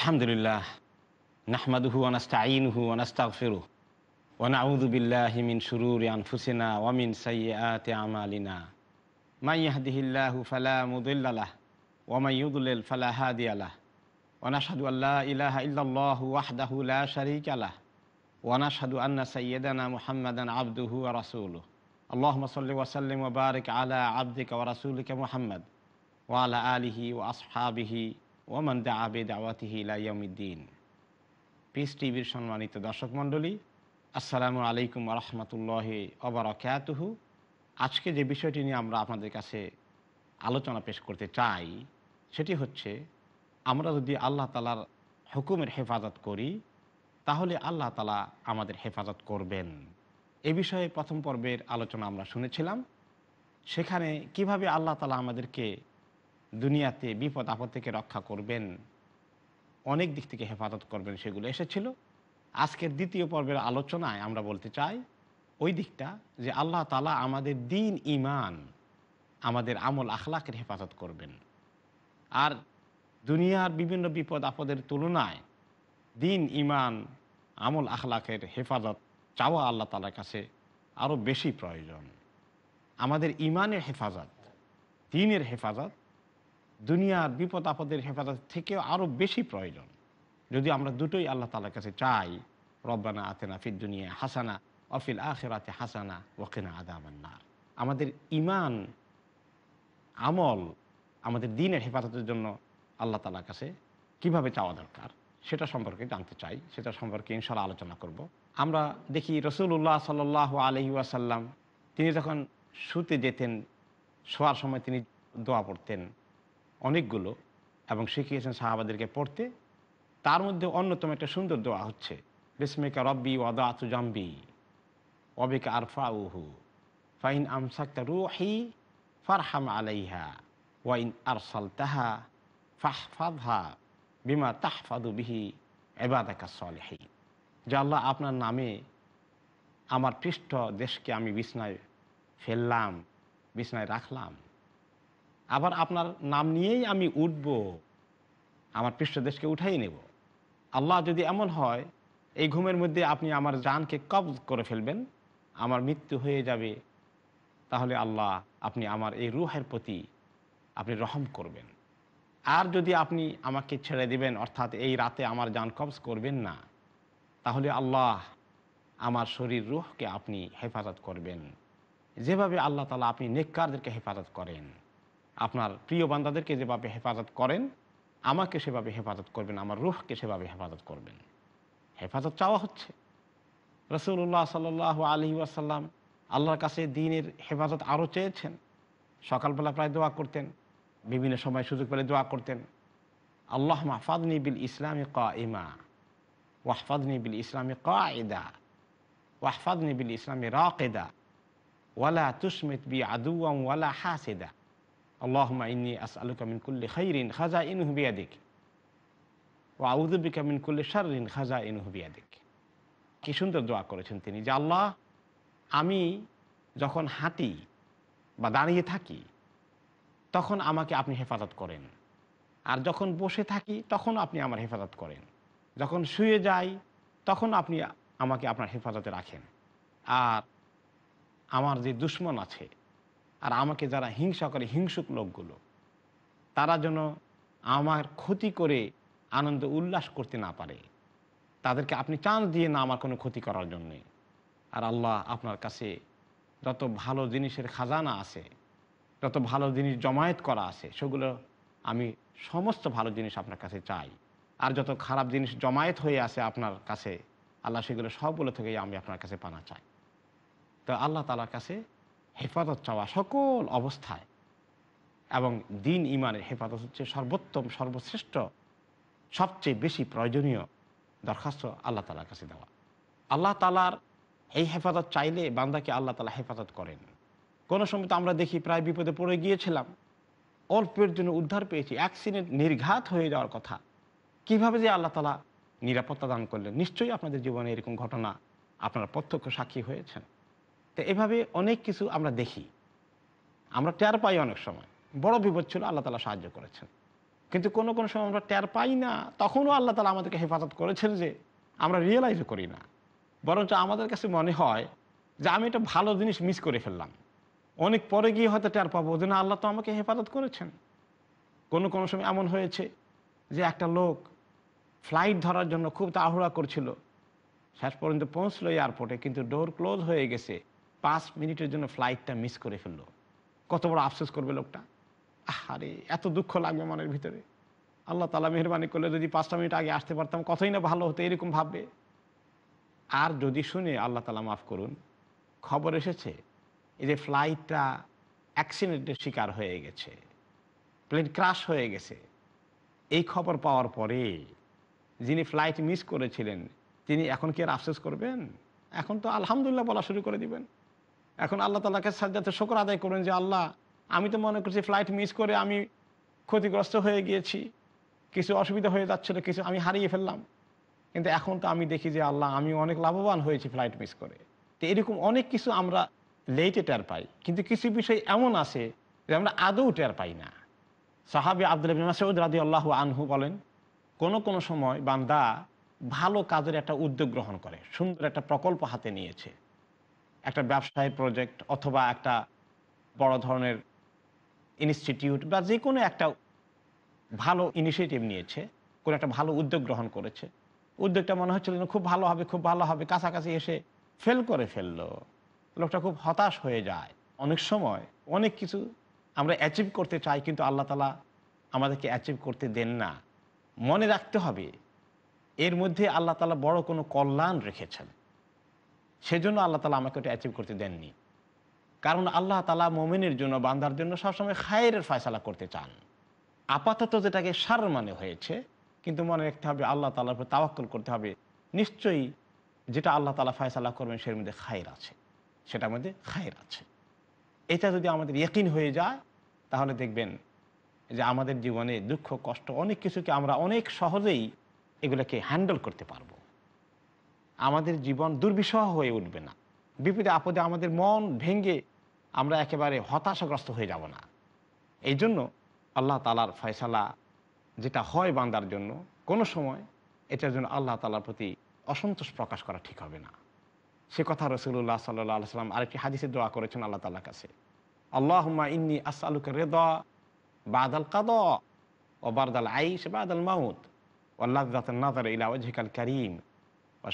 الحمد لله نحمده ونستعينه ونستغفره ونعوذ بالله من شرور أنفسنا ومن سيئات أعمالنا من يهده الله فلا مضل له ومن يضلل فلا هادي له ونشهد أن لا إله إلا الله وحده لا شريك له ونشهد أن سيدنا محمدا عبده ورسوله اللهم صل وسلم وبارك على عبدك ورسولك محمد وعلى آله وأصحابه Oman দা আবেদ দাওয়াতিহি piece টিভির সম্মানিত দর্শক মণ্ডলী আসসালামু আলাইকুম রহমতুল্লাহ অবরাকাতহু আজকে যে বিষয়টি নিয়ে আমরা আপনাদের কাছে আলোচনা পেশ করতে চাই সেটি হচ্ছে আমরা যদি আল্লাহ তালার হুকুমের হেফাজত করি তাহলে আল্লাহ তালা আমাদের হেফাজত করবেন এ বিষয়ে প্রথম পর্বের আলোচনা আমরা শুনেছিলাম সেখানে কিভাবে আল্লাহ তালা আমাদেরকে দুনিয়াতে বিপদ আপদ থেকে রক্ষা করবেন অনেক দিক থেকে হেফাজত করবেন সেগুলো এসেছিল আজকের দ্বিতীয় পর্বের আলোচনায় আমরা বলতে চাই ওই দিকটা যে আল্লাহ তালা আমাদের দিন ইমান আমাদের আমল আখলাকের হেফাজত করবেন আর দুনিয়ার বিভিন্ন বিপদ আপদের তুলনায় দিন ইমান আমল আখলাকের হেফাজত চাওয়া আল্লাহ তালার কাছে আরও বেশি প্রয়োজন আমাদের ইমানের হেফাজত দিনের হেফাজত দুনিয়ার বিপদ আপদের হেফাজত থেকে আরও বেশি প্রয়োজন যদি আমরা দুটোই আল্লাহ তালার কাছে চাই রব্বানা আতেনা ফির দুনিয়া হাসানা অফিল আখেরাতে হাসানা ওকেনা আদাবান্নার আমাদের ইমান আমল আমাদের দিনের হেফাজতের জন্য আল্লাহ তালার কাছে কিভাবে চাওয়া দরকার সেটা সম্পর্কে জানতে চাই সেটা সম্পর্কে ইনশাল্লাহ আলোচনা করব। আমরা দেখি রসুল্লাহ সাল আলহি আসাল্লাম তিনি যখন শুতে যেতেন শোয়ার সময় তিনি দোয়া পড়তেন অনেকগুলো এবং শিখিয়েছেন সাহাবাদেরকে পড়তে তার মধ্যে অন্যতম একটা সুন্দর দোয়া হচ্ছে বিসমিকা রব্বি ওয়াদা আতু জাম্বি অবিকা আরফা উহু ফাইন আমসাক্তা রুহি ফারহাম আলাইহা ওয়াইন আরসাল তাহা ফাহফাদহা বিমা তাহফাদু বিহি এবাদাকা সলেহি যে আল্লাহ আপনার নামে আমার পৃষ্ঠ দেশকে আমি বিছনায় ফেললাম বিছনায় রাখলাম আবার আপনার নাম নিয়েই আমি উঠব আমার পৃষ্ঠদেশকে উঠাই নেব আল্লাহ যদি এমন হয় এই ঘুমের মধ্যে আপনি আমার জানকে কবজ করে ফেলবেন আমার মৃত্যু হয়ে যাবে তাহলে আল্লাহ আপনি আমার এই রুহের প্রতি আপনি রহম করবেন আর যদি আপনি আমাকে ছেড়ে দিবেন অর্থাৎ এই রাতে আমার জান কবজ করবেন না তাহলে আল্লাহ আমার শরীর রুহকে আপনি হেফাজত করবেন যেভাবে আল্লাহ তালা আপনি নেককারদেরকে হেফাজত করেন আপনার প্রিয় বান্দাদেরকে যেভাবে হেফাজত করেন আমাকে সেভাবে হেফাজত করবেন আমার রুহকে সেভাবে হেফাজত করবেন হেফাজত চাওয়া হচ্ছে রসুল্লাহ সাল আলহি আসাল্লাম আল্লাহর কাছে দিনের হেফাজত আরও চেয়েছেন সকালবেলা প্রায় দোয়া করতেন বিভিন্ন সময় সুযোগ পেলে দোয়া করতেন আল্লাহ মাহফাদনি বিল ইসলামী ক ইমা ওয়াহফাদনি বিল ইসলামী ক এদা ওয়াহফাদনি বিল ইসলামী রক এদা ওয়ালা তুসমিত বি আদু ওয়ালা হাসেদা আল্লাহমা খাজা ও খাজা সুন্দর দোয়া করেছেন তিনি যে আল্লাহ আমি যখন হাঁটি বা দাঁড়িয়ে থাকি তখন আমাকে আপনি হেফাজত করেন আর যখন বসে থাকি তখন আপনি আমার হেফাজত করেন যখন শুয়ে যাই তখন আপনি আমাকে আপনার হেফাজতে রাখেন আর আমার যে দুশ্মন আছে আর আমাকে যারা হিংসা করে হিংসুক লোকগুলো তারা যেন আমার ক্ষতি করে আনন্দ উল্লাস করতে না পারে তাদেরকে আপনি চান্স দিয়ে না আমার কোনো ক্ষতি করার জন্যে আর আল্লাহ আপনার কাছে যত ভালো জিনিসের খাজানা আছে যত ভালো জিনিস জমায়েত করা আছে সেগুলো আমি সমস্ত ভালো জিনিস আপনার কাছে চাই আর যত খারাপ জিনিস জমায়েত হয়ে আছে আপনার কাছে আল্লাহ সেগুলো সবগুলো থেকেই আমি আপনার কাছে পানা চাই তো আল্লাহ তালার কাছে হেফাজত চাওয়া সকল অবস্থায় এবং দিন ইমানের হেফাজত হচ্ছে সর্বোত্তম সর্বশ্রেষ্ঠ সবচেয়ে বেশি প্রয়োজনীয় দরখাস্ত আল্লাহ তালার কাছে দেওয়া আল্লাহ তালার এই হেফাজত চাইলে বান্দাকে আল্লাহ তালা হেফাজত করেন কোনো সময় তো আমরা দেখি প্রায় বিপদে পড়ে গিয়েছিলাম অল্পের জন্য উদ্ধার পেয়েছি অ্যাক্সিডেন্ট নির্ঘাত হয়ে যাওয়ার কথা কিভাবে যে আল্লাহ তালা নিরাপত্তা দান করলেন নিশ্চয়ই আপনাদের জীবনে এরকম ঘটনা আপনারা প্রত্যক্ষ সাক্ষী হয়েছেন তো এভাবে অনেক কিছু আমরা দেখি আমরা টের পাই অনেক সময় বড় বিপদ ছিল আল্লাহ তালা সাহায্য করেছেন কিন্তু কোন কোন সময় আমরা টের পাই না তখনও আল্লাহ তালা আমাদেরকে হেফাজত করেছেন যে আমরা রিয়েলাইজও করি না বরঞ্চ আমাদের কাছে মনে হয় যে আমি একটা ভালো জিনিস মিস করে ফেললাম অনেক পরে গিয়ে হয়তো টের পাবো যে না আল্লাহ তো আমাকে হেফাজত করেছেন কোনো কোনো সময় এমন হয়েছে যে একটা লোক ফ্লাইট ধরার জন্য খুব তাহড়া করছিল শেষ পর্যন্ত পৌঁছলো এয়ারপোর্টে কিন্তু ডোর ক্লোজ হয়ে গেছে পাঁচ মিনিটের জন্য ফ্লাইটটা মিস করে ফেললো কত বড় আফসোস করবে লোকটা আরে এত দুঃখ লাগবে মনের ভিতরে আল্লাহ তালা মেহরবানি করলে যদি পাঁচটা মিনিট আগে আসতে পারতাম কতই না ভালো হতো এরকম ভাববে আর যদি শুনে আল্লাহ তালা মাফ করুন খবর এসেছে এই যে ফ্লাইটটা অ্যাক্সিডেন্টের শিকার হয়ে গেছে প্লেন ক্রাশ হয়ে গেছে এই খবর পাওয়ার পরে যিনি ফ্লাইট মিস করেছিলেন তিনি এখন কি আর আফসোস করবেন এখন তো আলহামদুলিল্লাহ বলা শুরু করে দিবেন এখন আল্লাহ তালাকে সাজাতে শকর আদায় করুন যে আল্লাহ আমি তো মনে করছি ফ্লাইট মিস করে আমি ক্ষতিগ্রস্ত হয়ে গিয়েছি কিছু অসুবিধা হয়ে যাচ্ছিল কিছু আমি হারিয়ে ফেললাম কিন্তু এখন তো আমি দেখি যে আল্লাহ আমি অনেক লাভবান হয়েছি ফ্লাইট মিস করে তো এরকম অনেক কিছু আমরা লেটে টের পাই কিন্তু কিছু বিষয় এমন আছে যে আমরা আদৌ টের পাই না সাহাবি আব্দুল মাসউদ রাজি আল্লাহ আনহু বলেন কোন কোন সময় বান্দা ভালো কাজের একটা উদ্যোগ গ্রহণ করে সুন্দর একটা প্রকল্প হাতে নিয়েছে একটা ব্যবসায়ী প্রজেক্ট অথবা একটা বড় ধরনের ইনস্টিটিউট বা যে কোনো একটা ভালো ইনিশিয়েটিভ নিয়েছে কোনো একটা ভালো উদ্যোগ গ্রহণ করেছে উদ্যোগটা মনে হচ্ছিল খুব ভালো হবে খুব ভালো হবে কাছাকাছি এসে ফেল করে ফেললো লোকটা খুব হতাশ হয়ে যায় অনেক সময় অনেক কিছু আমরা অ্যাচিভ করতে চাই কিন্তু আল্লাহ তালা আমাদেরকে অ্যাচিভ করতে দেন না মনে রাখতে হবে এর মধ্যে আল্লাহ তালা বড় কোনো কল্যাণ রেখেছেন সেজন্য আল্লাহ তালা আমাকে ওটা অ্যাচিভ করতে দেননি কারণ আল্লাহ তালা মোমেনের জন্য বান্ধার জন্য সবসময় খায়ের ফায়সালা করতে চান আপাতত যেটাকে সার মানে হয়েছে কিন্তু মনে রাখতে হবে আল্লাহ তালার উপর তাওয়াক্কল করতে হবে নিশ্চয়ই যেটা আল্লাহ তালা ফায়সালা করবেন সেটার মধ্যে খায়ের আছে সেটার মধ্যে খায়ের আছে এটা যদি আমাদের ইয়কিন হয়ে যায় তাহলে দেখবেন যে আমাদের জীবনে দুঃখ কষ্ট অনেক কিছুকে আমরা অনেক সহজেই এগুলোকে হ্যান্ডেল করতে পারবো আমাদের জীবন দুর্বিষহ হয়ে উঠবে না বিপদে আপদে আমাদের মন ভেঙে আমরা একেবারে হতাশাগ্রস্ত হয়ে যাব না এই জন্য আল্লাহ তালার ফয়সালা যেটা হয় বান্দার জন্য কোনো সময় এটার জন্য আল্লাহ তালার প্রতি অসন্তোষ প্রকাশ করা ঠিক হবে না সে কথা রসুল্লাহ সাল্লাহ সাল্লাম আরেকটি হাদিসে দোয়া করেছেন আল্লাহ তাল্লাহ কাছে আল্লাহ ইন্নি আসালুকে রেদ বাদাল কাদ ও বারদাল আইস বাদাল মাউত আল্লাহ নাজার ইলা ওজিকাল করিম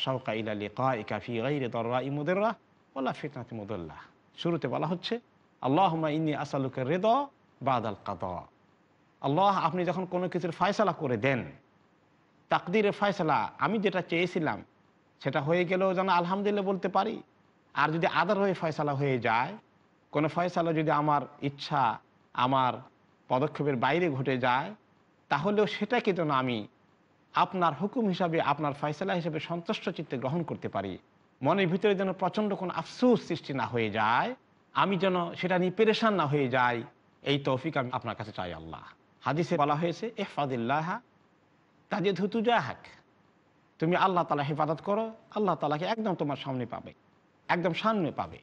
শুরুতে বলা হচ্ছে আল্লাহ ইনি আসালুকে রেদ বাদাল কাদ আল্লাহ আপনি যখন কোনো কিছুর ফয়সালা করে দেন তাকদিরের ফয়সালা আমি যেটা চেয়েছিলাম সেটা হয়ে গেলেও যেন আলহামদুলিল্লাহ বলতে পারি আর যদি আদার হয়ে ফয়সালা হয়ে যায় কোনো ফয়সলা যদি আমার ইচ্ছা আমার পদক্ষেপের বাইরে ঘটে যায় তাহলেও সেটাকে যেন আমি আপনার হুকুম হিসাবে আপনার ফয়সলা হিসাবে সন্তুষ্ট চিত্তে গ্রহণ করতে পারি মনের ভিতরে যেন প্রচণ্ড কোনো আফসুস সৃষ্টি না হয়ে যায় আমি যেন সেটা নিয়ে পেরেশান না হয়ে যাই এই তৌফিক আমি আপনার কাছে চাই আল্লাহ হাদিসে বলা হয়েছে এহফাদিল্লাহ তাজে ধুতু হাক তুমি আল্লাহ তালা হেফাজত করো আল্লাহ তালাকে একদম তোমার সামনে পাবে একদম সামনে পাবে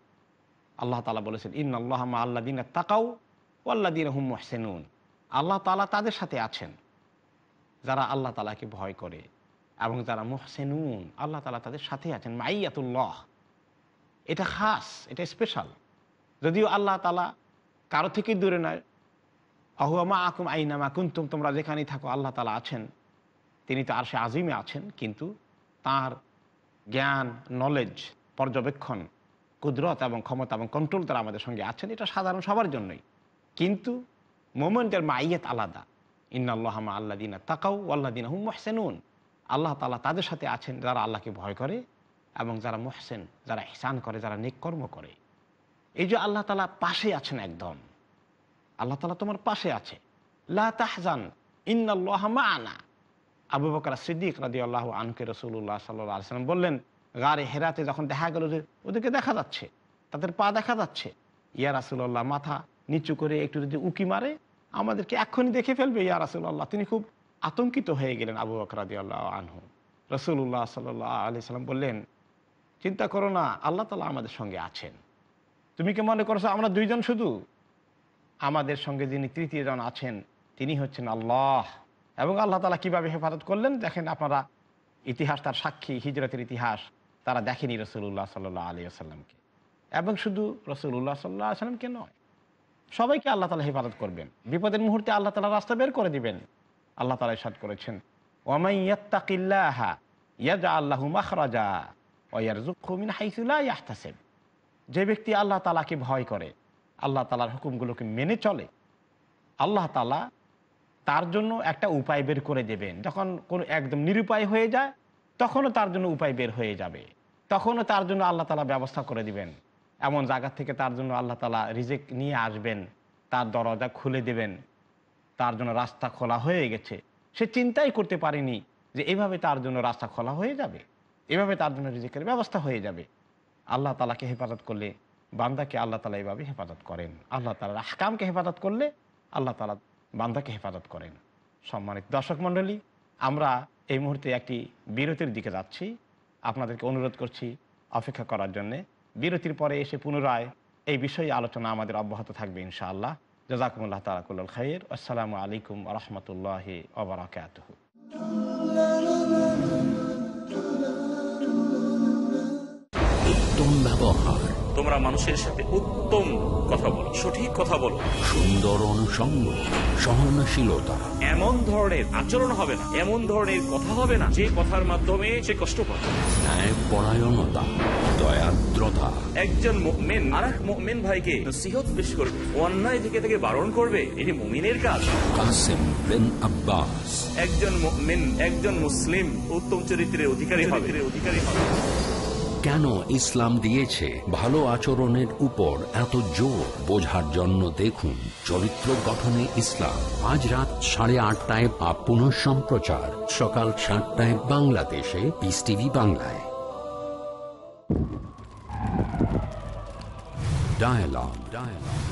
আল্লাহ তালা বলেছেন ইন আল্লাহ আল্লাহ দিন তাকাও ও আল্লাহ দিন হুম সেনুন আল্লাহ তালা তাদের সাথে আছেন যারা আল্লাহ তালাকে ভয় করে এবং যারা মোহসেনুন আল্লাহ তালা তাদের সাথে আছেন মাইয়াতুল্লাহ এটা খাস এটা স্পেশাল যদিও আল্লাহ তালা কারো থেকেই দূরে নয় অহুয়ামা আকুম আইনামা কুন্তুম তোমরা যেখানেই থাকো আল্লাহ তালা আছেন তিনি তো আর সে আজিমে আছেন কিন্তু তার জ্ঞান নলেজ পর্যবেক্ষণ কুদরত এবং ক্ষমতা এবং কন্ট্রোল তারা আমাদের সঙ্গে আছেন এটা সাধারণ সবার জন্যই কিন্তু মোমেন্টের মাইয়াত আলাদা ইন্নাল্লাহমা আল্লা দিনা তাকাউ আল্লা দিন হুম আল্লাহ তালা তাদের সাথে আছেন যারা আল্লাহকে ভয় করে এবং যারা মোহসেন যারা হিসান করে যারা নিকর্ম করে এই যে আল্লাহ তালা পাশে আছেন একদম আল্লাহ তালা তোমার পাশে আছে লা তাহজান ইন্নাল্লাহমা আনা আবু বকর সিদ্দিক রাদি আল্লাহ আনকে রসুল্লাহ সাল্লাহ বললেন গাড়ি হেরাতে যখন দেখা গেল যে ওদেরকে দেখা যাচ্ছে তাদের পা দেখা যাচ্ছে ইয়া রাসুল্লাহ মাথা নিচু করে একটু যদি উঁকি মারে আমাদেরকে এক্ষুনি দেখে ফেলবে ইয়া রাসুল্লাহ তিনি খুব আতঙ্কিত হয়ে গেলেন আবু আকরাদি আল্লাহ আনহু রসুল্লাহ সাল্লাহ আলি সাল্লাম বললেন চিন্তা করো না আল্লাহ তালা আমাদের সঙ্গে আছেন তুমি কি মনে করছো আমরা দুইজন শুধু আমাদের সঙ্গে যিনি তৃতীয়জন আছেন তিনি হচ্ছেন আল্লাহ এবং আল্লাহ তালা কীভাবে হেফাজত করলেন দেখেন আপনারা ইতিহাস তার সাক্ষী হিজরতের ইতিহাস তারা দেখেনি রসুল্লাহ সাল্লাহ আলী আসাল্লামকে এবং শুধু রসুল্লাহ সাল্লাহ আসাল্লামকে নয় সবাইকে আল্লাহ তালা হেফাজত করবেন বিপদের মুহূর্তে আল্লাহ তালা রাস্তা বের করে দিবেন আল্লাহ তালা ইসাদ করেছেন আল্লাহ যে ব্যক্তি আল্লাহ তালাকে ভয় করে আল্লাহ তালার হুকুমগুলোকে মেনে চলে আল্লাহ তালা তার জন্য একটা উপায় বের করে দেবেন যখন কোনো একদম নিরুপায় হয়ে যায় তখনও তার জন্য উপায় বের হয়ে যাবে তখনও তার জন্য আল্লাহ তালা ব্যবস্থা করে দিবেন এমন জায়গা থেকে তার জন্য আল্লাহ তালা রিজেক নিয়ে আসবেন তার দরজা খুলে দেবেন তার জন্য রাস্তা খোলা হয়ে গেছে সে চিন্তাই করতে পারেনি যে এভাবে তার জন্য রাস্তা খোলা হয়ে যাবে এভাবে তার জন্য রিজেকের ব্যবস্থা হয়ে যাবে আল্লাহ তালাকে হেফাজত করলে বান্দাকে আল্লাহ তালা এভাবে হেফাজত করেন আল্লাহ তালার হাকামকে হেফাজত করলে আল্লাহ তালা বান্দাকে হেফাজত করেন সম্মানিত দর্শক মণ্ডলী আমরা এই মুহূর্তে একটি বিরতির দিকে যাচ্ছি আপনাদেরকে অনুরোধ করছি অপেক্ষা করার জন্যে বিরতির পরে এসে পুনরায় এই বিষয়ে আলোচনা আমাদের অব্যাহত থাকবে ইনশাআল্লাহ জাজাকুমুল্লাহ তালাকুল খাইর আসসালামু আলাইকুম রহমতুল্লাহ আবরাকাত তোমরা মানুষের সাথে উত্তম কথা বলো সঠিক কথা বলো সুন্দর অনুষঙ্গ সহনশীলতা এমন ধরনের আচরণ হবে না এমন ধরনের কথা হবে না যে কথার মাধ্যমে সে কষ্ট পাবে ন্যায়পরায়ণতা দয়াদ্রতা একজন মেন আর এক মুমিন ভাইকে সিহত পেশ করবে অন্যায় থেকে থেকে বারণ করবে এটি মুমিনের কাজ কাসেম বিন আব্বাস একজন মেন একজন মুসলিম উত্তম চরিত্রের অধিকারী হবে অধিকারী হবে কেন ইসলাম দিয়েছে ভালো আচরণের উপর এত জোর বোঝার জন্য দেখুন চরিত্র গঠনে ইসলাম আজ রাত সাড়ে আটটায় বা পুনঃ সম্প্রচার সকাল সাতটায় বাংলাদেশে পিস টিভি বাংলায় dialogue Dialogue.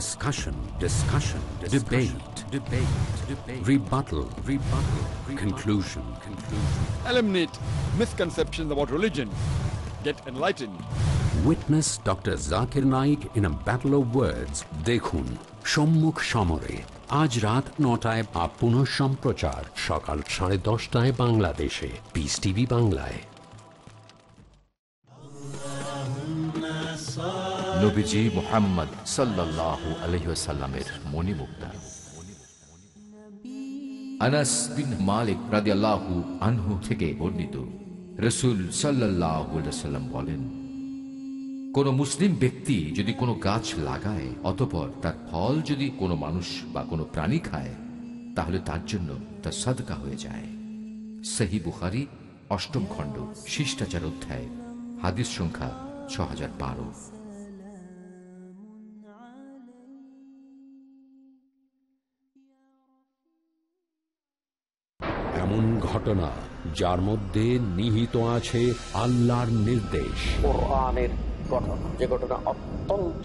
Discussion. Discussion. Discussion. Debate. Debate. Debate. Rebuttal. Rebuttal. Rebuttal. Conclusion. Conclusion. Eliminate misconceptions about religion. get enlightened. Witness Dr. Zakir Naik in a battle of words. দেখুন সম্মুখ সমরে আজ রাত নটায় বা পুনঃ সম্প্রচার সকাল সাড়ে দশটায় বাংলাদেশে পিস টিভি বাংলায় নবীজি মোহাম্মদ সাল্লাহ আলহ্লামের মণিমুক্তা আনাস বিন মালিক রাদিয়াল্লাহু আনহু থেকে বর্ণিত রসুল সাল্লাম বলেন কোন মুসলিম ব্যক্তি যদি কোনো গাছ লাগায় অতপর তার ফল যদি কোনো মানুষ বা কোনো প্রাণী খায় তাহলে তার জন্য তা সাদকা হয়ে যায় সেহি বুখারি অষ্টম খণ্ড শিষ্টাচার অধ্যায় হাদিস সংখ্যা ছ হাজার বারো এমন ঘটনা যার মধ্যে নিহিত আছে আল্লাহর নির্দেশ যে ঘটনা অত্যন্ত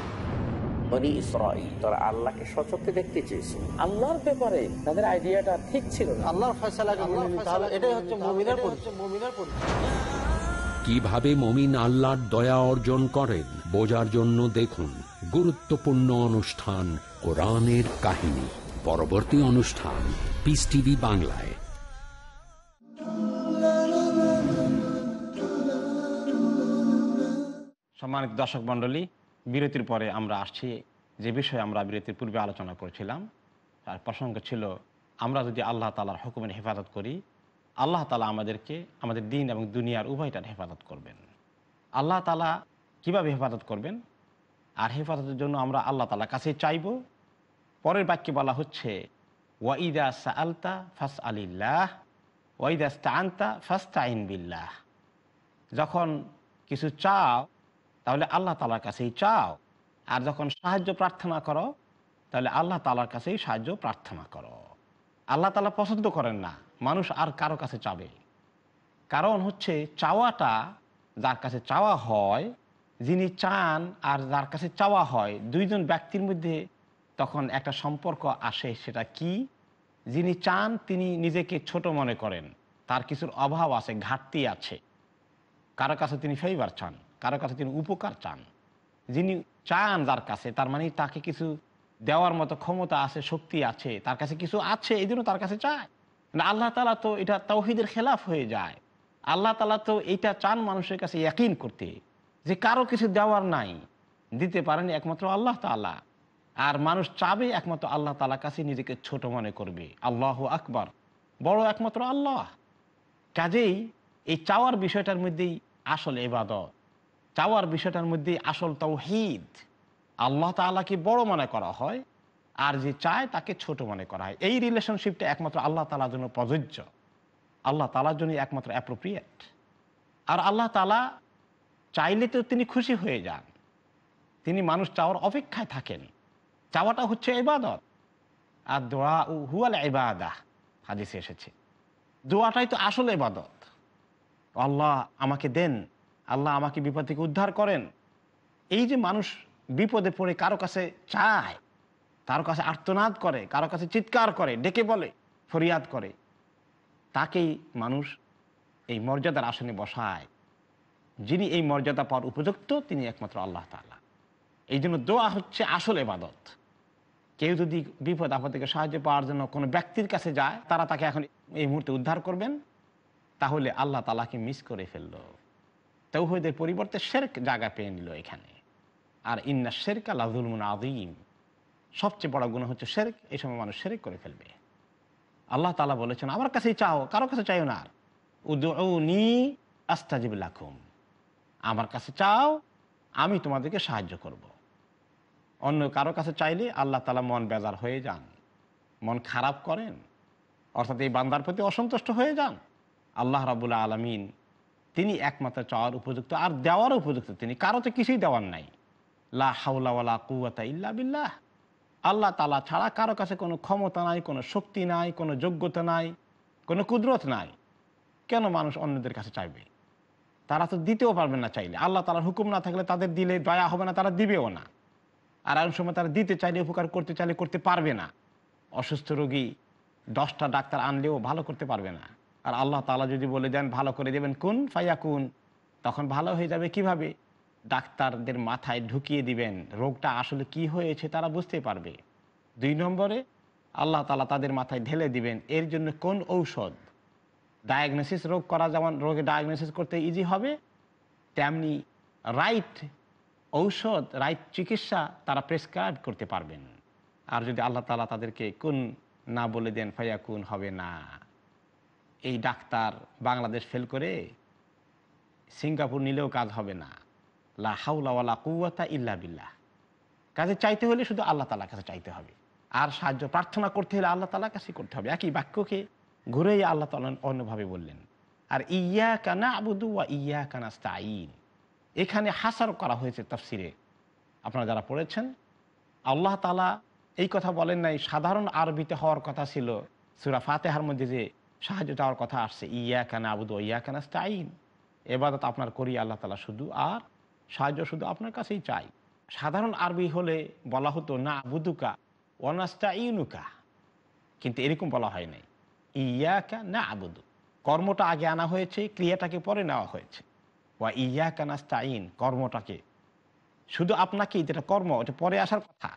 বনি ইসরাইল কিভাবে মমিন আল্লাহর দয়া অর্জন করেন বোঝার জন্য দেখুন গুরুত্বপূর্ণ অনুষ্ঠান কোরআনের কাহিনী পরবর্তী অনুষ্ঠান পিস টিভি বাংলায় সম্মানিত দর্শক মন্ডলী বিরতির পরে আমরা আসছি যে বিষয়ে আমরা বিরতির পূর্বে আলোচনা করেছিলাম তার প্রসঙ্গ ছিল আমরা যদি আল্লাহ তালার হুকুমের হেফাজত করি আল্লাহ তালা আমাদেরকে আমাদের দিন এবং দুনিয়ার উভয়টার হেফাজত করবেন আল্লাহ তালা কিভাবে হেফাজত করবেন আর হেফাজতের জন্য আমরা আল্লাহ তালা কাছে চাইব পরের বাক্যে বলা হচ্ছে ওয়াইদা আলতা ফাস আলিল্লাহ ওয়াইদা সা আনতা ফাস্তা আইন বিল্লাহ যখন কিছু চাও তাহলে আল্লাহ তালার কাছেই চাও আর যখন সাহায্য প্রার্থনা করো তাহলে আল্লাহ তালার কাছেই সাহায্য প্রার্থনা করো আল্লাহ তালা পছন্দ করেন না মানুষ আর কারো কাছে চাবে কারণ হচ্ছে চাওয়াটা যার কাছে চাওয়া হয় যিনি চান আর যার কাছে চাওয়া হয় দুইজন ব্যক্তির মধ্যে তখন একটা সম্পর্ক আসে সেটা কি যিনি চান তিনি নিজেকে ছোট মনে করেন তার কিছুর অভাব আছে ঘাটতি আছে কারো কাছে তিনি ফেইবার চান কারো কাছে তিনি উপকার চান যিনি চান যার কাছে তার মানে তাকে কিছু দেওয়ার মতো ক্ষমতা আছে শক্তি আছে তার কাছে কিছু আছে এই তার কাছে চায় মানে আল্লাহ তালা তো এটা তৌহিদের খেলাফ হয়ে যায় আল্লাহ তালা তো এটা চান মানুষের কাছে একইন করতে যে কারো কিছু দেওয়ার নাই দিতে পারেন একমাত্র আল্লাহ তালা আর মানুষ চাবে একমাত্র আল্লাহ তালা কাছে নিজেকে ছোট মনে করবে আল্লাহ আকবার বড় একমাত্র আল্লাহ কাজেই এই চাওয়ার বিষয়টার মধ্যেই আসল এবাদত চাওয়ার বিষয়টার মধ্যে আসল হিদ আল্লাহ তালাকে বড় মনে করা হয় আর যে চায় তাকে ছোট মনে করা হয় এই রিলেশনশিপটা একমাত্র আল্লাহ তালার জন্য প্রযোজ্য আল্লাহ তালার জন্য একমাত্র অ্যাপ্রোপ্রিয়েট আর আল্লাহ তালা চাইলে তো তিনি খুশি হয়ে যান তিনি মানুষ চাওয়ার অপেক্ষায় থাকেন চাওয়াটা হচ্ছে ইবাদত আর দোয়া ও হুয়াল এবাদা হাদিসে এসেছে দোয়াটাই তো আসল ইবাদত আল্লাহ আমাকে দেন আল্লাহ আমাকে বিপদ থেকে উদ্ধার করেন এই যে মানুষ বিপদে পড়ে কারো কাছে চায় তার কাছে আর্তনাদ করে কারো কাছে চিৎকার করে ডেকে বলে ফরিয়াদ করে তাকেই মানুষ এই মর্যাদার আসনে বসায় যিনি এই মর্যাদা পাওয়ার উপযুক্ত তিনি একমাত্র আল্লাহ তালা এই জন্য দোয়া হচ্ছে আসল এবাদত কেউ যদি বিপদ আপদ থেকে সাহায্য পাওয়ার জন্য কোনো ব্যক্তির কাছে যায় তারা তাকে এখন এই মুহূর্তে উদ্ধার করবেন তাহলে আল্লাহ তালাকে মিস করে ফেললো তৌহদের পরিবর্তে শেরক জায়গা পেয়ে নিল এখানে আর ইন্না শেরক আল্লাহুলমুন আদিম সবচেয়ে বড় গুণ হচ্ছে শেরক এই সময় মানুষ শেরেক করে ফেলবে আল্লাহ তালা বলেছেন আমার কাছেই চাও কারো কাছে চাইও না আর উদি আস্তাজিব লাখুম আমার কাছে চাও আমি তোমাদেরকে সাহায্য করব। অন্য কারো কাছে চাইলে আল্লাহ তালা মন বেজার হয়ে যান মন খারাপ করেন অর্থাৎ এই বান্দার প্রতি অসন্তুষ্ট হয়ে যান আল্লাহ রাবুল্লা আলমিন তিনি একমাত্র চাওয়ার উপযুক্ত আর দেওয়ার উপযুক্ত তিনি কারো তো কিছুই দেওয়ার নাই লা হাউলাওয়ালা কুয়াতা ইল্লা বিল্লাহ আল্লাহ তালা ছাড়া কারো কাছে কোনো ক্ষমতা নাই কোনো শক্তি নাই কোনো যোগ্যতা নাই কোনো কুদরত নাই কেন মানুষ অন্যদের কাছে চাইবে তারা তো দিতেও পারবে না চাইলে আল্লাহ তালার হুকুম না থাকলে তাদের দিলে দয়া হবে না তারা দিবেও না আর এমন সময় তারা দিতে চাইলে উপকার করতে চাইলে করতে পারবে না অসুস্থ রোগী দশটা ডাক্তার আনলেও ভালো করতে পারবে না আর আল্লাহ তালা যদি বলে দেন ভালো করে দেবেন কোন ফাইয়া কোন তখন ভালো হয়ে যাবে কিভাবে ডাক্তারদের মাথায় ঢুকিয়ে দিবেন রোগটা আসলে কি হয়েছে তারা বুঝতে পারবে দুই নম্বরে আল্লাহ তালা তাদের মাথায় ঢেলে দিবেন এর জন্য কোন ঔষধ ডায়াগনোসিস রোগ করা যেমন রোগে ডায়াগনোসিস করতে ইজি হবে তেমনি রাইট ঔষধ রাইট চিকিৎসা তারা প্রেসক্রাইব করতে পারবেন আর যদি আল্লাহ তালা তাদেরকে কোন না বলে দেন ফাইয়া কোন হবে না এই ডাক্তার বাংলাদেশ ফেল করে সিঙ্গাপুর নিলেও কাজ হবে না লা হাউলাওয়ালা কুয়াতা ইল্লা বিল্লাহ কাজে চাইতে হলে শুধু আল্লাহ তালার কাছে চাইতে হবে আর সাহায্য প্রার্থনা করতে হলে আল্লাহ তালার কাছে করতে হবে একই বাক্যকে ঘুরেই আল্লাহ তালা অন্যভাবে বললেন আর ইয়া কানা আবুদু ওয়া ইয়া কানা স্তাইন এখানে হাসার করা হয়েছে তফসিরে আপনারা যারা পড়েছেন আল্লাহ তালা এই কথা বলেন নাই সাধারণ আরবিতে হওয়ার কথা ছিল সুরা ফাতেহার মধ্যে যে সাহায্য চাওয়ার কথা আসছে ইয়া কানা আবুদ ইয়া কেন স্টাইন এবাদত আপনার করি আল্লাহ তালা শুধু আর সাহায্য শুধু আপনার কাছেই চাই সাধারণ আরবি হলে বলা হতো না আবুদুকা অনাস্তা ইউনুকা কিন্তু এরকম বলা হয় নাই ইয়াকা না আবুদু কর্মটা আগে আনা হয়েছে ক্রিয়াটাকে পরে নেওয়া হয়েছে বা ইয়াকা নাস্তা ইন কর্মটাকে শুধু আপনাকেই যেটা কর্ম ওটা পরে আসার কথা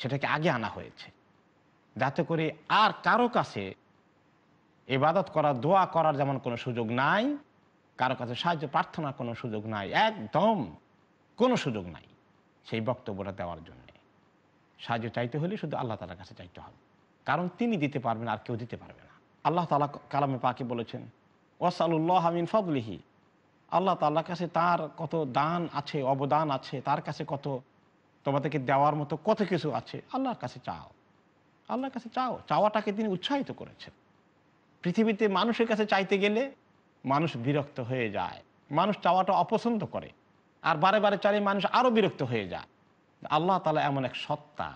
সেটাকে আগে আনা হয়েছে যাতে করে আর কারো কাছে ইবাদত করার দোয়া করার যেমন কোনো সুযোগ নাই কারো কাছে সাহায্য প্রার্থনা কোনো সুযোগ নাই একদম কোনো সুযোগ নাই সেই বক্তব্যটা দেওয়ার জন্যে সাহায্য চাইতে হলে শুধু আল্লাহ তালার কাছে চাইতে হবে কারণ তিনি দিতে পারবেন আর কেউ দিতে পারবে না আল্লাহ তালা কালামে পাকে বলেছেন ওয়াসালুল্লাহ আমিন ফদলিহি আল্লাহ তাল্লাহ কাছে তার কত দান আছে অবদান আছে তার কাছে কত তোমাদেরকে দেওয়ার মতো কত কিছু আছে আল্লাহর কাছে চাও আল্লাহর কাছে চাও চাওয়াটাকে তিনি উৎসাহিত করেছেন পৃথিবীতে মানুষের কাছে চাইতে গেলে মানুষ বিরক্ত হয়ে যায় মানুষ চাওয়াটা অপছন্দ করে আর বারে বারে চাইলে মানুষ আরও বিরক্ত হয়ে যায় আল্লাহ তালা এমন এক সত্তা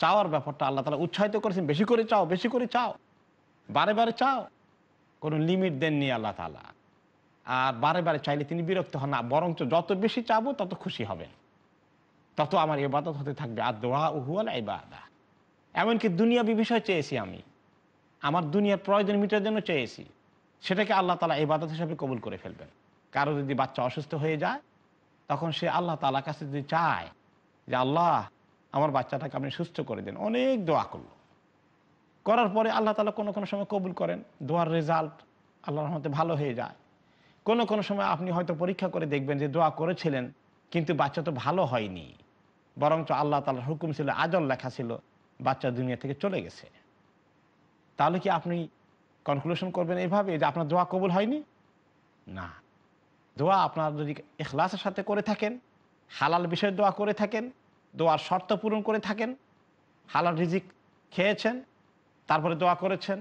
চাওয়ার ব্যাপারটা আল্লাহ তালা উৎসাহিত করেছেন বেশি করে চাও বেশি করে চাও বারে বারে চাও কোনো লিমিট দেননি আল্লাহ তালা আর বারে বারে চাইলে তিনি বিরক্ত হন না বরঞ্চ যত বেশি চাবো তত খুশি হবেন তত আমার এবাদত হতে থাকবে আর দোয়া উহুয়াল এবাদা এমনকি দুনিয়া বিষয় চেয়েছি আমি আমার দুনিয়ার প্রয়োজন মিটার জন্য চেয়েছি সেটাকে আল্লাহ তালা ইবাদত হিসাবে কবুল করে ফেলবেন কারো যদি বাচ্চা অসুস্থ হয়ে যায় তখন সে আল্লাহ তালা কাছে যদি চায় যে আল্লাহ আমার বাচ্চাটাকে আপনি সুস্থ করে দেন অনেক দোয়া করল করার পরে আল্লাহ তালা কোনো কোনো সময় কবুল করেন দোয়ার রেজাল্ট আল্লাহ রহমতে ভালো হয়ে যায় কোনো কোনো সময় আপনি হয়তো পরীক্ষা করে দেখবেন যে দোয়া করেছিলেন কিন্তু বাচ্চা তো ভালো হয়নি বরঞ্চ আল্লাহ তালার হুকুম ছিল আজল লেখা ছিল বাচ্চা দুনিয়া থেকে চলে গেছে তাহলে কি আপনি কনক্লুশন করবেন এভাবে যে আপনার দোয়া কবুল হয়নি না দোয়া আপনার যদি এখলাসের সাথে করে থাকেন হালাল বিষয়ে দোয়া করে থাকেন দোয়ার শর্ত পূরণ করে থাকেন হালাল রিজিক খেয়েছেন তারপরে দোয়া করেছেন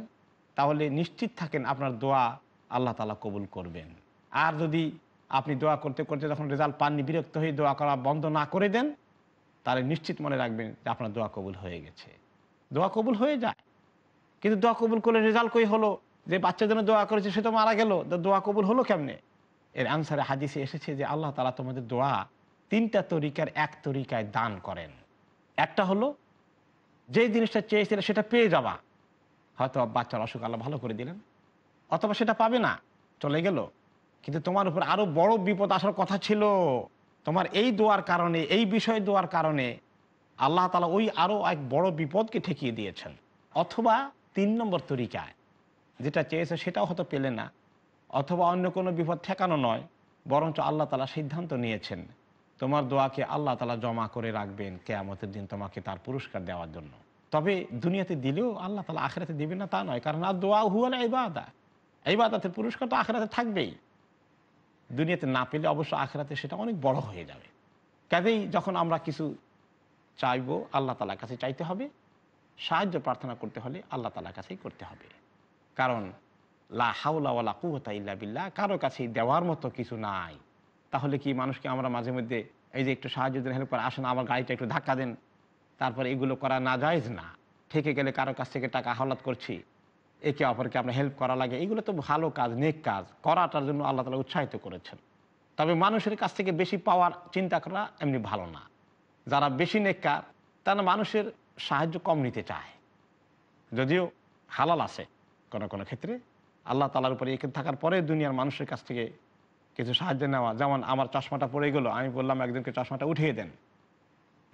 তাহলে নিশ্চিত থাকেন আপনার দোয়া আল্লাহ তালা কবুল করবেন আর যদি আপনি দোয়া করতে করতে যখন রেজাল্ট পাননি বিরক্ত হয়ে দোয়া করা বন্ধ না করে দেন তাহলে নিশ্চিত মনে রাখবেন যে আপনার দোয়া কবুল হয়ে গেছে দোয়া কবুল হয়ে যায় কিন্তু দোয়া কবুল করলে রেজাল্ট কই হলো যে বাচ্চা যেন দোয়া করেছে সে তো মারা গেল দোয়া কবুল হলো কেমনে এর আনসারে হাদিসে এসেছে যে আল্লাহ তালা তোমাদের দোয়া তিনটা তরিকার এক তরিকায় দান করেন একটা হলো যে জিনিসটা চেয়েছিলে সেটা পেয়ে যাওয়া হয়তো বাচ্চার অসুখ আল্লাহ ভালো করে দিলেন অথবা সেটা পাবে না চলে গেল কিন্তু তোমার উপর আরও বড় বিপদ আসার কথা ছিল তোমার এই দোয়ার কারণে এই বিষয় দোয়ার কারণে আল্লাহ তালা ওই আরও এক বড় বিপদকে ঠেকিয়ে দিয়েছেন অথবা তিন নম্বর তরিকায় যেটা চেয়েছে সেটাও হয়তো পেলে না অথবা অন্য কোনো বিপদ ঠেকানো নয় বরঞ্চ আল্লাহ তালা সিদ্ধান্ত নিয়েছেন তোমার দোয়াকে আল্লাহ তালা জমা করে রাখবেন কেয়ামতের দিন তোমাকে তার পুরস্কার দেওয়ার জন্য তবে দুনিয়াতে দিলেও আল্লাহ তালা আখেরাতে দেবে না তা নয় কারণ আর দোয়া হুয়া না এই ইবাদাতে পুরস্কার তো আখেরাতে থাকবেই দুনিয়াতে না পেলে অবশ্য আখেরাতে সেটা অনেক বড় হয়ে যাবে কাজেই যখন আমরা কিছু চাইবো আল্লাহ তালার কাছে চাইতে হবে সাহায্য প্রার্থনা করতে হলে আল্লাহ তালার কাছেই করতে হবে কারণ লা হাউলাওয়ালা কুহতা ইল্লা বিল্লাহ কারো কাছেই দেওয়ার মতো কিছু নাই তাহলে কি মানুষকে আমরা মাঝে মধ্যে এই যে একটু সাহায্য দিন হেল্প করে আসেন আমার গাড়িটা একটু ধাক্কা দেন তারপর এগুলো করা না যায়জ না থেকে গেলে কারো কাছ থেকে টাকা হাওলাত করছি একে অপরকে আমরা হেল্প করা লাগে এগুলো তো ভালো কাজ নেক কাজ করাটার জন্য আল্লাহ তালা উৎসাহিত করেছেন তবে মানুষের কাছ থেকে বেশি পাওয়ার চিন্তা করা এমনি ভালো না যারা বেশি নেককার তারা মানুষের সাহায্য কম নিতে চায় যদিও হালাল আছে কোনো কোনো ক্ষেত্রে আল্লাহ তালার উপরে একে থাকার পরে দুনিয়ার মানুষের কাছ থেকে কিছু সাহায্য নেওয়া যেমন আমার চশমাটা পড়ে গেলো আমি বললাম একজনকে চশমাটা উঠিয়ে দেন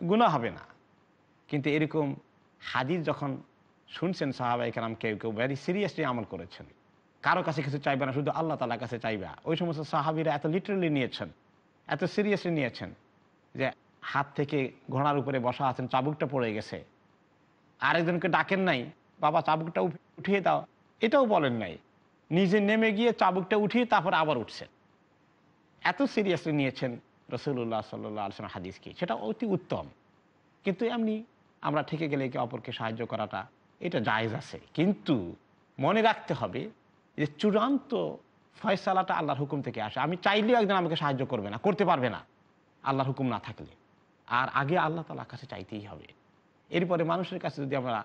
গুণা হবে না কিন্তু এরকম হাদিস যখন শুনছেন সাহাবা আমি কেউ কেউ ভ্যারি সিরিয়াসলি আমল করেছেন কারো কাছে কিছু চাইবে না শুধু আল্লাহ তালার কাছে চাইবে ওই সমস্ত সাহাবিরা এত লিটারেলি নিয়েছেন এত সিরিয়াসলি নিয়েছেন যে হাত থেকে ঘোড়ার উপরে বসা আছেন চাবুকটা পড়ে গেছে আরেকজনকে ডাকেন নাই বাবা চাবুকটা উঠিয়ে দাও এটাও বলেন নাই নিজে নেমে গিয়ে চাবুকটা উঠিয়ে তারপর আবার উঠছেন এত সিরিয়াসলি নিয়েছেন রসুল্লাহ সাল্লাহ আলসালাম হাদিসকে সেটা অতি উত্তম কিন্তু এমনি আমরা থেকে গেলে একে অপরকে সাহায্য করাটা এটা জায়েজ আছে কিন্তু মনে রাখতে হবে যে চূড়ান্ত ফয়সালাটা আল্লাহর হুকুম থেকে আসে আমি চাইলেও একজন আমাকে সাহায্য করবে না করতে পারবে না আল্লাহর হুকুম না থাকলে আর আগে আল্লাহ তালা কাছে চাইতেই হবে এরপরে মানুষের কাছে যদি আমরা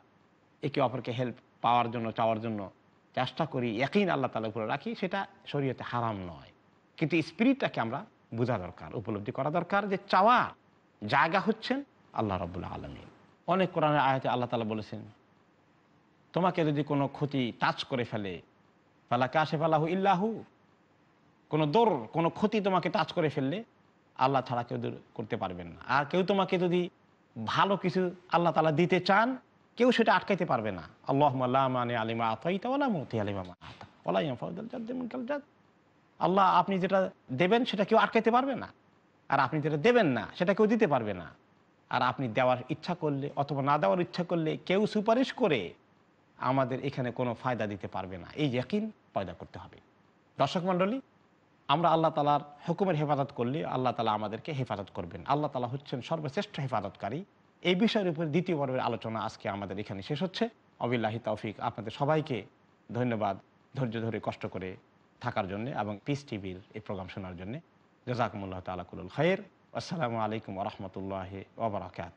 একে অপরকে হেল্প পাওয়ার জন্য চাওয়ার জন্য চেষ্টা করি একই আল্লাহ তালা উপরে রাখি সেটা শরীয়তে হারাম নয় কিন্তু স্পিরিটটাকে আমরা বোঝা দরকার উপলব্ধি করা দরকার যে চাওয়া জায়গা হচ্ছেন আল্লাহ রবুল্লা আলমী অনেক কোরআনের আয়াতে আল্লাহ তালা বলেছেন তোমাকে যদি কোনো ক্ষতি টাচ করে ফেলে ফালা কাশে ফালাহু ইল্লাহু কোনো দৌড় কোনো ক্ষতি তোমাকে টাচ করে ফেললে আল্লাহ ছাড়া কেউ করতে পারবেন না আর কেউ তোমাকে যদি ভালো কিছু আল্লাহ তালা দিতে চান কেউ সেটা আটকাইতে পারবে না আল্লাহ মানে আলিমা আতাইতা আলিমা আল্লাহ আপনি যেটা দেবেন সেটা কেউ আটকাইতে পারবে না আর আপনি যেটা দেবেন না সেটা কেউ দিতে পারবে না আর আপনি দেওয়ার ইচ্ছা করলে অথবা না দেওয়ার ইচ্ছা করলে কেউ সুপারিশ করে আমাদের এখানে কোনো ফায়দা দিতে পারবে না এই যাকিন পয়দা করতে হবে দর্শক মণ্ডলী আমরা আল্লাহ তালার হুকুমের হেফাজত করলে আল্লাহ তালা আমাদেরকে হেফাজত করবেন আল্লাহ তালা হচ্ছেন সর্বশ্রেষ্ঠ হেফাজতকারী এই বিষয়ের উপর দ্বিতীয় পর্বের আলোচনা আজকে আমাদের এখানে শেষ হচ্ছে অবিল্লাহি তৌফিক আপনাদের সবাইকে ধন্যবাদ ধৈর্য ধরে কষ্ট করে থাকার জন্য এবং পিস টিভির এই প্রোগ্রাম শোনার জন্য জজাকমুল্লাহ তালাকুল খায়ের আসসালামু আলাইকুম রহমতুল্লাহ ওবরাকাত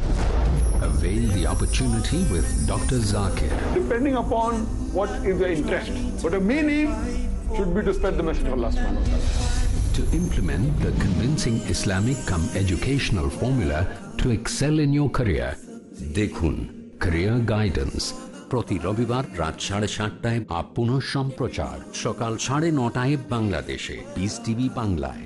Avail the opportunity with Dr. Zakir. Depending upon what is the interest. But the meaning should be to spread the message of Allah subhanahu wa ta'ala. To implement the convincing Islamic come educational formula to excel in your career, Dekhun career guidance প্রতি রবিবার রাত সাড়ে সাতটায় up সম্প্রচার সকাল সাড়ে নটায় বাংলাদেশে বিস টিভি বাংলায়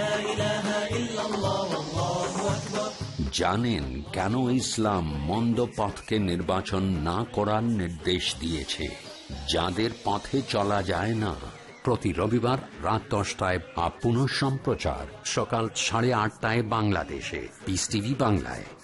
জানেন কেন ইসলাম মন্দ পথকে নির্বাচন না করার নির্দেশ দিয়েছে যাদের পথে চলা যায় না প্রতি রবিবার রাত দশটায় বা পুনঃ সম্প্রচার সকাল সাড়ে আটটায় বাংলাদেশে পিস টিভি বাংলায়